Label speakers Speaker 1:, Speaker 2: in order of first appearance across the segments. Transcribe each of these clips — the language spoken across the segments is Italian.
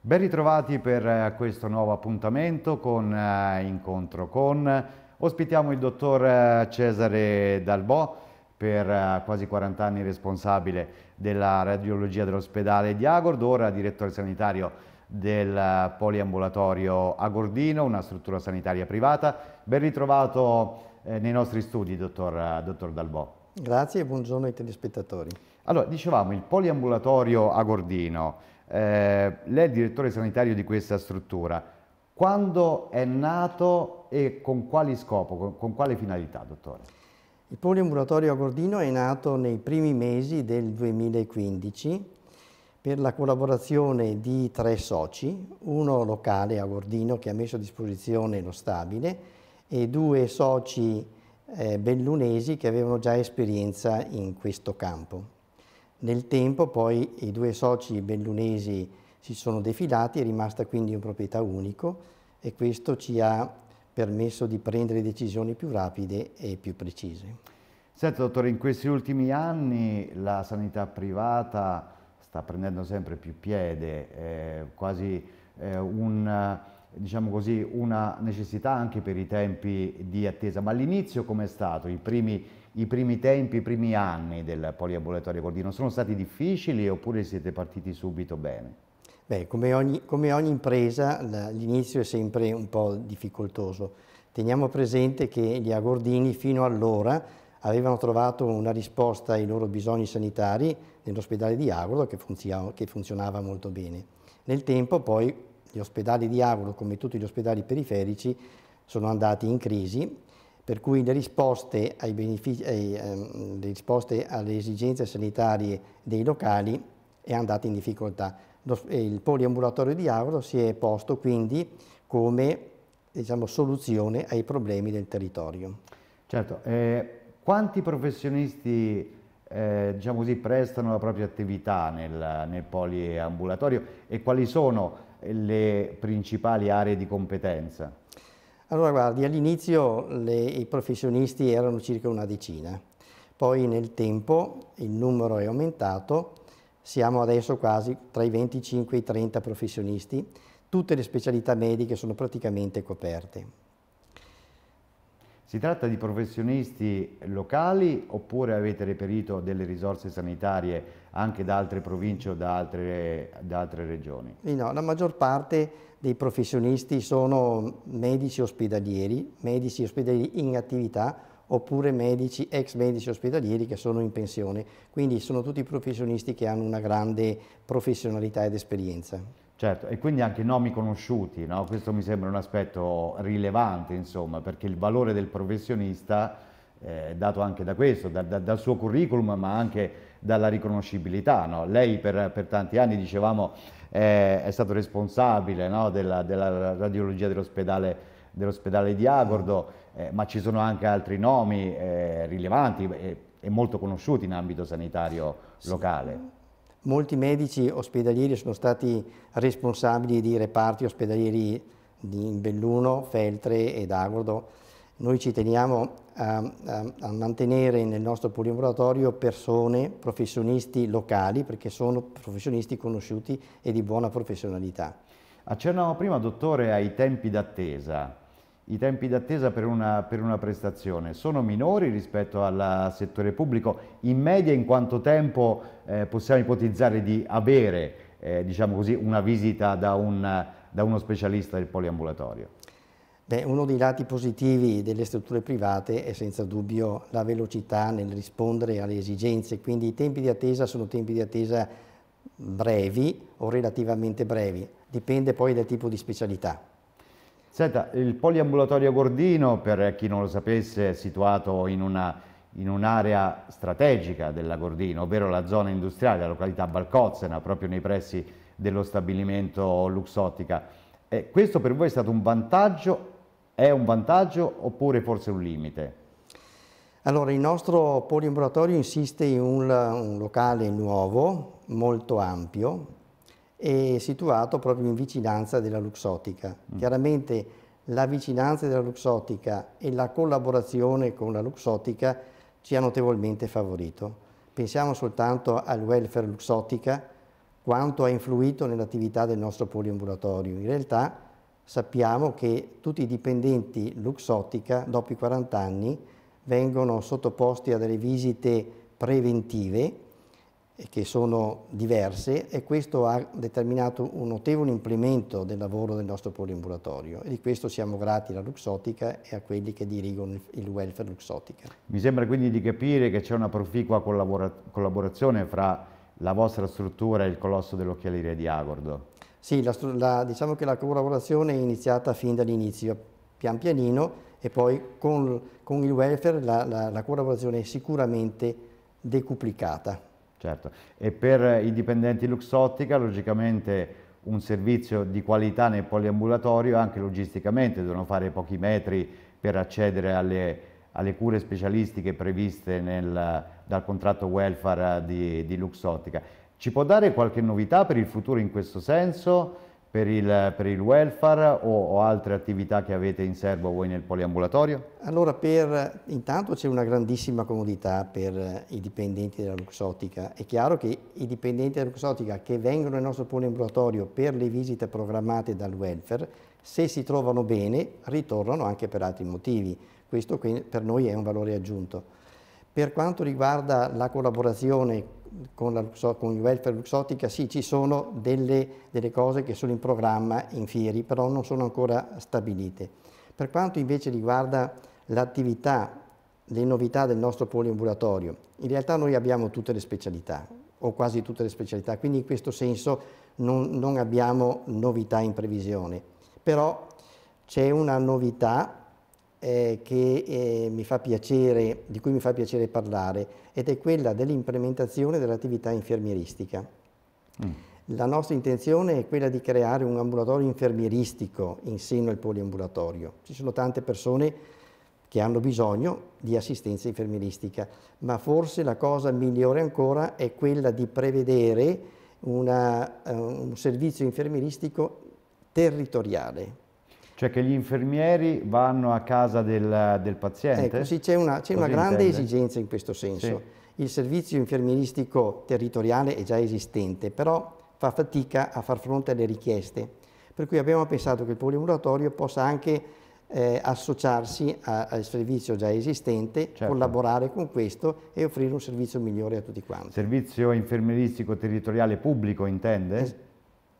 Speaker 1: Ben ritrovati per eh, questo nuovo appuntamento con eh, Incontro con. Ospitiamo il dottor eh, Cesare Dalbò, per eh, quasi 40 anni responsabile della radiologia dell'ospedale di Agordo, ora direttore sanitario del eh, poliambulatorio Agordino, una struttura sanitaria privata. Ben ritrovato eh, nei nostri studi, dottor, dottor Dalbò.
Speaker 2: Grazie e buongiorno ai telespettatori.
Speaker 1: Allora, dicevamo, il poliambulatorio Agordino, eh, lei è il direttore sanitario di questa struttura. Quando è nato
Speaker 2: e con quali scopo, con, con quale finalità, dottore? Il poliambulatorio a Gordino è nato nei primi mesi del 2015 per la collaborazione di tre soci, uno locale a Gordino che ha messo a disposizione lo stabile e due soci eh, bellunesi che avevano già esperienza in questo campo. Nel tempo poi i due soci bellunesi si sono defilati, è rimasta quindi un proprietà unico e questo ci ha permesso di prendere decisioni più rapide e più precise. Senta, dottore, in
Speaker 1: questi ultimi anni la sanità privata sta prendendo sempre più piede, eh, quasi un, diciamo così, una necessità anche per i tempi di attesa. Ma all'inizio com'è stato? I primi, I primi, tempi, i primi anni del poliambulatorio Cordino sono stati difficili oppure siete partiti subito bene?
Speaker 2: Beh, come, ogni, come ogni impresa l'inizio è sempre un po' difficoltoso. Teniamo presente che gli agordini fino allora avevano trovato una risposta ai loro bisogni sanitari nell'ospedale di Agordo che, funzionava, che funzionava molto bene. Nel tempo poi gli ospedali di Agordo, come tutti gli ospedali periferici, sono andati in crisi, per cui le risposte, ai, ehm, le risposte alle esigenze sanitarie dei locali è andata in difficoltà il poliambulatorio di Auro si è posto quindi come diciamo, soluzione ai problemi del territorio. Certo, eh, quanti professionisti
Speaker 1: eh, diciamo così, prestano la propria attività nel, nel poliambulatorio e quali sono le principali aree di competenza?
Speaker 2: Allora guardi, all'inizio i professionisti erano circa una decina, poi nel tempo il numero è aumentato siamo adesso quasi tra i 25 e i 30 professionisti, tutte le specialità mediche sono praticamente coperte.
Speaker 1: Si tratta di professionisti locali oppure avete reperito delle risorse sanitarie anche da altre province o da altre, da altre regioni?
Speaker 2: No, la maggior parte dei professionisti sono medici ospedalieri, medici ospedalieri in attività oppure medici, ex medici ospedalieri che sono in pensione. Quindi sono tutti professionisti che hanno una grande professionalità ed esperienza.
Speaker 1: Certo, e quindi anche nomi conosciuti, no? questo mi sembra un aspetto rilevante, insomma, perché il valore del professionista è eh, dato anche da questo, da, da, dal suo curriculum, ma anche dalla riconoscibilità. No? Lei per, per, tanti anni, dicevamo, è, è stato responsabile no? della, della radiologia dell'ospedale dell'ospedale di Agordo, eh, ma ci sono anche altri nomi eh, rilevanti e, e, molto conosciuti in ambito sanitario sì. locale.
Speaker 2: Molti medici ospedalieri sono stati responsabili di reparti ospedalieri di Belluno, Feltre ed Agordo. Noi ci teniamo a, a, a mantenere nel nostro poliambulatorio persone, professionisti locali, perché sono professionisti conosciuti e di buona professionalità.
Speaker 1: Accennavo prima, dottore, ai tempi d'attesa i tempi d'attesa per una, per una, prestazione sono minori rispetto al settore pubblico, in media in quanto tempo eh, possiamo ipotizzare di avere eh, diciamo così, una visita da, un, da, uno specialista del poliambulatorio?
Speaker 2: Beh, uno dei lati positivi delle strutture private è senza dubbio la velocità nel rispondere alle esigenze, quindi i tempi di attesa sono tempi di attesa brevi o relativamente brevi, dipende poi dal tipo di specialità. Senta, il poliambulatorio
Speaker 1: Gordino, per chi non lo sapesse, è situato in una in un'area strategica della Gordino, ovvero la zona industriale, la località Balcozzena, proprio nei pressi dello stabilimento Luxottica. Eh, questo per voi è stato un vantaggio? È
Speaker 2: un vantaggio oppure forse un limite? Allora, il nostro poliambulatorio insiste in un, un locale nuovo, molto ampio, è situato proprio in vicinanza della Luxottica. Mm. Chiaramente la vicinanza della Luxottica e la collaborazione con la Luxottica ci ha notevolmente favorito. Pensiamo soltanto al welfare Luxottica, quanto ha influito nell'attività del nostro poliambulatorio. In realtà sappiamo che tutti i dipendenti Luxottica dopo i 40 anni vengono sottoposti a delle visite preventive che sono diverse e questo ha determinato un notevole implemento del lavoro del nostro poliambulatorio e di questo siamo grati alla Luxotica e a quelli che dirigono il welfare Luxotica.
Speaker 1: Mi sembra quindi di capire che c'è una proficua collaborazione fra la vostra struttura e il colosso dell'occhialeria di Agordo.
Speaker 2: Sì, la, la, diciamo che la collaborazione è iniziata fin dall'inizio, pian pianino, e poi con, con il welfare la, la collaborazione è sicuramente decuplicata.
Speaker 1: Certo, e per i dipendenti Luxottica logicamente un servizio di qualità nel poliambulatorio anche logisticamente, devono fare pochi metri per accedere alle, alle cure specialistiche previste nel, dal contratto welfare di, di Luxottica. Ci può dare qualche novità per il futuro in questo senso? per il, per il welfare o, o, altre attività che avete in serbo voi nel poliambulatorio?
Speaker 2: Allora, per, intanto c'è una grandissima comodità per eh, i dipendenti della Luxottica. È chiaro che i dipendenti della Luxottica che vengono nel nostro poliambulatorio per le visite programmate dal welfare, se si trovano bene, ritornano anche per altri motivi. Questo per noi è un valore aggiunto. Per quanto riguarda la collaborazione con, la, con il welfare luxottica sì, ci sono delle, delle, cose che sono in programma in fieri, però non sono ancora stabilite. Per quanto invece riguarda l'attività, le novità del nostro poliambulatorio, in realtà noi abbiamo tutte le specialità, o quasi tutte le specialità, quindi in questo senso non, non abbiamo novità in previsione. Però c'è una novità eh, che, eh, piacere, di cui mi fa piacere parlare ed è quella dell'implementazione dell'attività infermieristica. Mm. La nostra intenzione è quella di creare un ambulatorio infermieristico in seno al poliambulatorio. Ci sono tante persone che hanno bisogno di assistenza infermieristica, ma forse la cosa migliore ancora è quella di prevedere una, uh, un servizio infermieristico territoriale, cioè che gli infermieri vanno a casa del, del paziente? Ecco, sì, c'è una, una, grande intende? esigenza in questo senso. Sì. Il servizio infermieristico territoriale è già esistente, però fa fatica a far fronte alle richieste. Per cui abbiamo pensato che il poliambulatorio possa anche eh, associarsi a, al servizio già esistente, certo. collaborare con questo e offrire un servizio migliore a tutti quanti.
Speaker 1: Servizio infermieristico territoriale pubblico intende? Es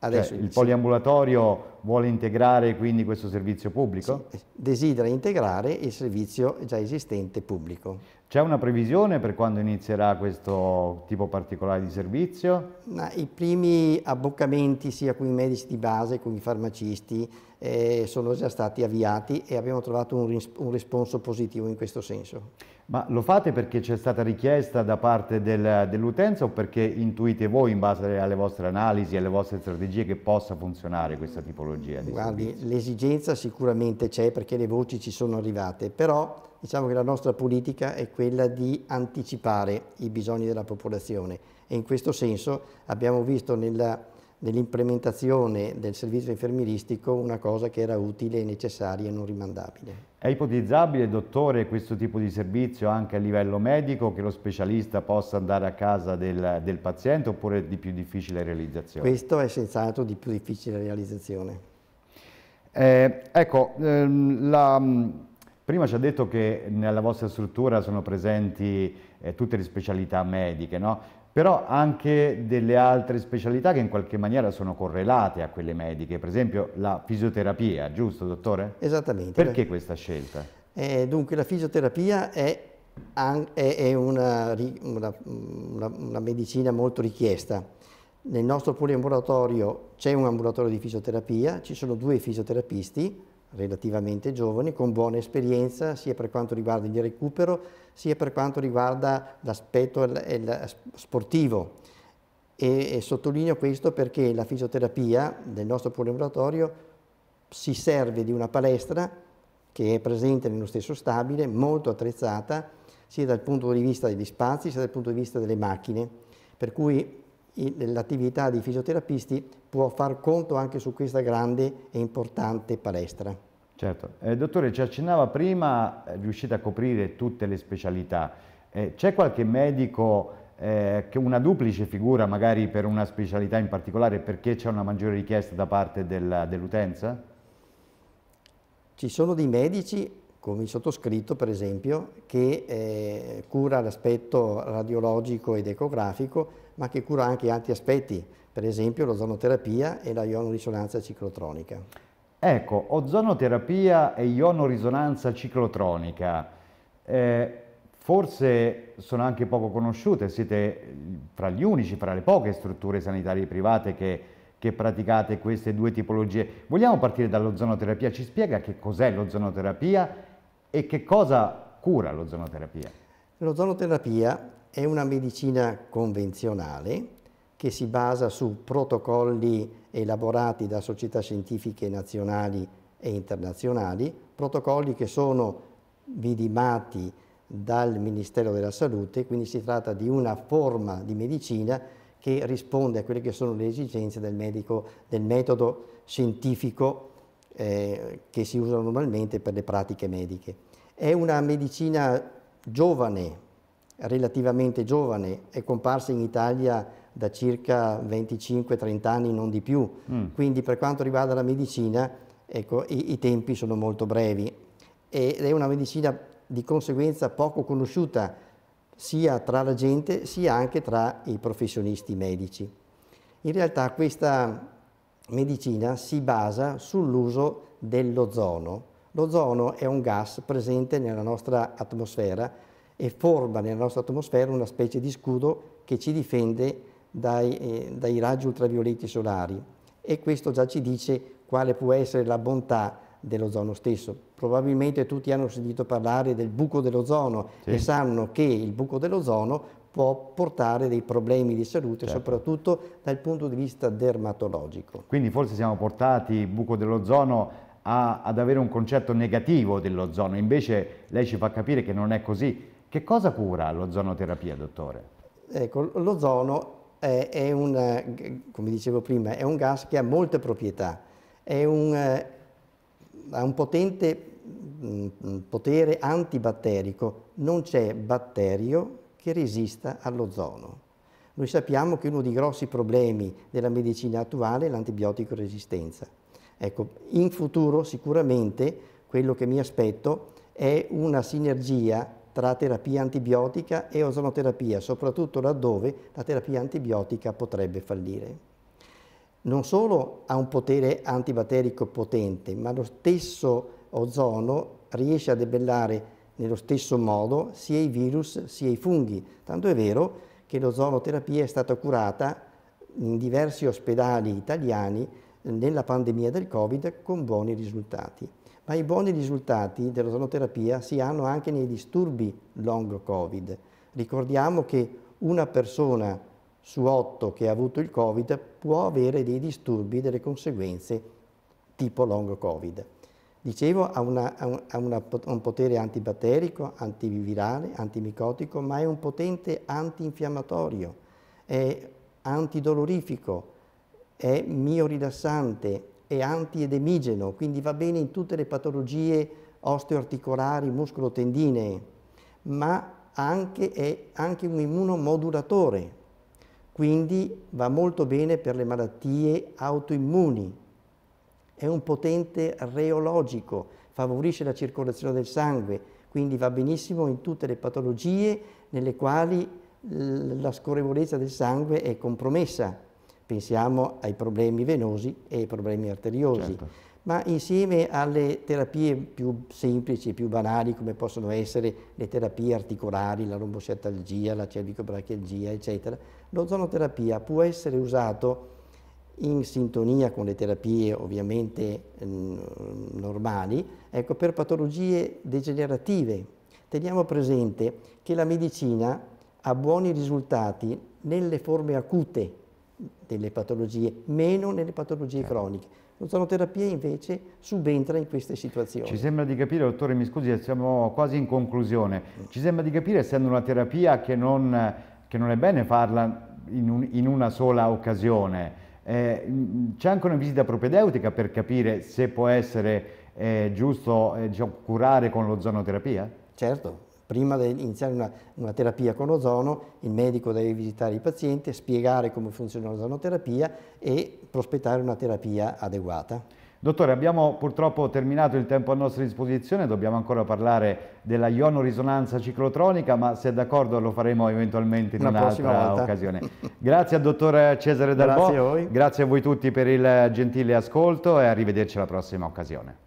Speaker 1: Adesso, cioè, il poliambulatorio Vuole integrare quindi questo servizio pubblico? Sì, desidera integrare il servizio già esistente pubblico. C'è una previsione per quando
Speaker 2: inizierà questo tipo particolare di servizio? Ma I primi abboccamenti sia con i medici di base, con i farmacisti, eh, sono già stati avviati e abbiamo trovato un, ris un risponso positivo in questo senso.
Speaker 1: Ma lo fate perché c'è stata richiesta da parte del, dell'utenza o perché intuite voi in base alle vostre analisi, e alle vostre strategie che possa funzionare questa tipologia? tecnologia? Guardi,
Speaker 2: l'esigenza sicuramente c'è perché le voci ci sono arrivate, però diciamo che la nostra politica è quella di anticipare i bisogni della popolazione e in questo senso abbiamo visto nella dell'implementazione del servizio infermieristico una cosa che era utile, necessaria e non rimandabile.
Speaker 1: È ipotizzabile, dottore, questo tipo di servizio anche a livello medico, che lo specialista possa andare a casa del, del paziente oppure di più difficile realizzazione? Questo
Speaker 2: è senz'altro di più difficile realizzazione. Eh, ecco, ehm, la,
Speaker 1: Prima ci ha detto che nella vostra struttura sono presenti eh, tutte le specialità mediche, no? però anche delle altre specialità che in qualche maniera sono correlate a quelle mediche, per esempio la fisioterapia, giusto dottore? Esattamente. Perché questa scelta?
Speaker 2: Eh, dunque la fisioterapia è, è una, una, una, una medicina molto richiesta. Nel nostro poliambulatorio c'è un ambulatorio di fisioterapia, ci sono due fisioterapisti, relativamente giovani, con buona esperienza sia per quanto riguarda il recupero sia per quanto riguarda l'aspetto sportivo. E, e sottolineo questo perché la fisioterapia del nostro poliambulatorio si serve di una palestra che è presente nello stesso stabile, molto attrezzata, sia dal punto di vista degli spazi sia dal punto di vista delle macchine, per cui l'attività dei fisioterapisti può far conto anche su questa grande e importante palestra.
Speaker 1: Certo, eh, dottore ci accennava prima, riuscite eh, a coprire tutte le specialità, eh, c'è qualche medico eh, che una duplice figura magari per una specialità in particolare perché c'è una maggiore richiesta da parte dell'utenza? Dell
Speaker 2: ci sono dei medici come il sottoscritto per esempio, che eh, cura l'aspetto radiologico ed ecografico, ma che cura anche altri aspetti, per esempio l'ozonoterapia e la ionorisonanza ciclotronica.
Speaker 1: Ecco, ozonoterapia e ionorisonanza ciclotronica, eh, forse sono anche poco conosciute, siete fra gli unici, fra le poche strutture sanitarie private che che praticate queste due tipologie. Vogliamo partire dall'ozonoterapia? Ci spiega che cos'è l'ozonoterapia e che cosa cura l'ozonoterapia?
Speaker 2: L'ozonoterapia è una medicina convenzionale che si basa su protocolli elaborati da società scientifiche nazionali e internazionali, protocolli che sono vidimati dal Ministero della Salute, quindi si tratta di una forma di medicina che risponde a quelle che sono le esigenze del medico, del metodo scientifico eh, che si usano normalmente per le pratiche mediche. È una medicina giovane, relativamente giovane, è comparsa in Italia da circa 25-30 anni, non di più. Mm. Quindi per quanto riguarda la medicina, ecco, i, i, tempi sono molto brevi. Ed è una medicina di conseguenza poco conosciuta sia tra la gente sia anche tra i professionisti medici. In realtà questa medicina si basa sull'uso dell'ozono. L'ozono è un gas presente nella nostra atmosfera e forma nella nostra atmosfera una specie di scudo che ci difende dai, eh, dai raggi ultravioletti solari e questo già ci dice quale può essere la bontà dell'ozono stesso. Probabilmente tutti hanno sentito parlare del buco dell'ozono sì. e sanno che il buco dell'ozono può portare dei problemi di salute, certo. soprattutto dal punto di vista dermatologico.
Speaker 1: Quindi forse siamo portati, buco dell'ozono, ad avere un concetto negativo dell'ozono, invece lei ci fa capire che non è così. Che cosa cura l'ozonoterapia,
Speaker 2: dottore? Ecco, l'ozono è, è, un, come dicevo prima, è un gas che ha molte proprietà, un, eh, ha un potente mm, mm, potere antibatterico, non c'è batterio che resista all'ozono. Noi sappiamo che uno dei grossi problemi della medicina attuale è l'antibiotico resistenza. Ecco, in futuro sicuramente quello che mi aspetto è una sinergia tra terapia antibiotica e ozonoterapia, soprattutto laddove la terapia antibiotica potrebbe fallire. Non solo ha un potere antibatterico potente, ma lo stesso ozono riesce a debellare nello stesso modo sia i virus sia i funghi, tanto è vero che l'ozonoterapia è stata curata in diversi ospedali italiani nella pandemia del Covid con buoni risultati. Ma i buoni risultati dell'ozonoterapia si hanno anche nei disturbi long Covid. Ricordiamo che una persona su otto che ha avuto il Covid può avere dei disturbi, delle conseguenze tipo long Covid. Dicevo, ha, una, ha, un, ha una, un potere antibatterico, antivirale, antimicotico, ma è un potente antinfiammatorio, è antidolorifico, è miorilassante, è antiedemigeno, quindi va bene in tutte le patologie osteoarticolari, muscolotendinee, ma anche, è anche un immunomodulatore, quindi va molto bene per le malattie autoimmuni, è un potente reologico, favorisce la circolazione del sangue, quindi va benissimo in tutte le patologie nelle quali la scorrevolezza del sangue è compromessa. Pensiamo ai problemi venosi e ai problemi arteriosi. Certo ma insieme alle terapie più semplici, e più banali, come possono essere le terapie articolari, la rombosciatalgia, la cervicobrachialgia, eccetera, l'ozonoterapia può essere usato in sintonia con le terapie ovviamente mm, normali, ecco, per patologie degenerative. Teniamo presente che la medicina ha buoni risultati nelle forme acute delle patologie, meno nelle patologie certo. croniche. L'ozonoterapia invece subentra in queste situazioni. Ci
Speaker 1: sembra di capire, dottore, mi scusi, siamo quasi in conclusione, ci sembra di capire, essendo una terapia che non, che non è bene farla in, un, in una sola occasione, eh, c'è anche una visita propedeutica per capire se può essere eh, giusto eh, diciamo,
Speaker 2: curare con l'ozonoterapia? Certo, prima di iniziare una, una, terapia con l'ozono il medico deve visitare il paziente, spiegare come funziona l'ozonoterapia e prospettare una terapia adeguata.
Speaker 1: Dottore, abbiamo purtroppo terminato il tempo a nostra disposizione, dobbiamo ancora parlare della ionorisonanza ciclotronica, ma se è d'accordo lo faremo eventualmente in un'altra occasione. Grazie al dottor Cesare Dalbo, grazie a, grazie a voi tutti per il gentile ascolto e arrivederci alla prossima occasione.